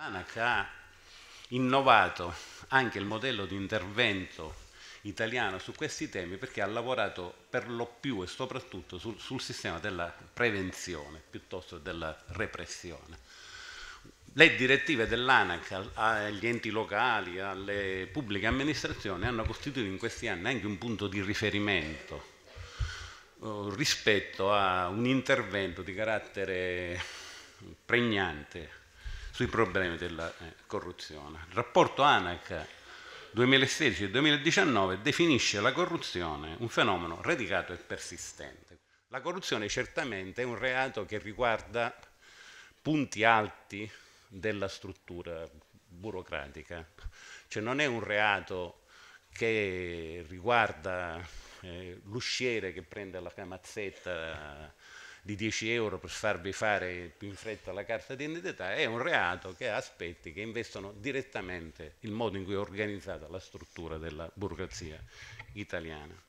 L'ANAC ha innovato anche il modello di intervento italiano su questi temi perché ha lavorato per lo più e soprattutto sul, sul sistema della prevenzione piuttosto che della repressione. Le direttive dell'ANAC agli enti locali, alle pubbliche amministrazioni hanno costituito in questi anni anche un punto di riferimento eh, rispetto a un intervento di carattere pregnante sui problemi della eh, corruzione. Il rapporto ANAC 2016-2019 definisce la corruzione un fenomeno radicato e persistente. La corruzione certamente è un reato che riguarda punti alti della struttura burocratica, cioè non è un reato che riguarda eh, l'usciere che prende la mazzetta di 10 euro per farvi fare più in fretta la carta d'identità, è un reato che ha aspetti che investono direttamente il modo in cui è organizzata la struttura della burocrazia italiana.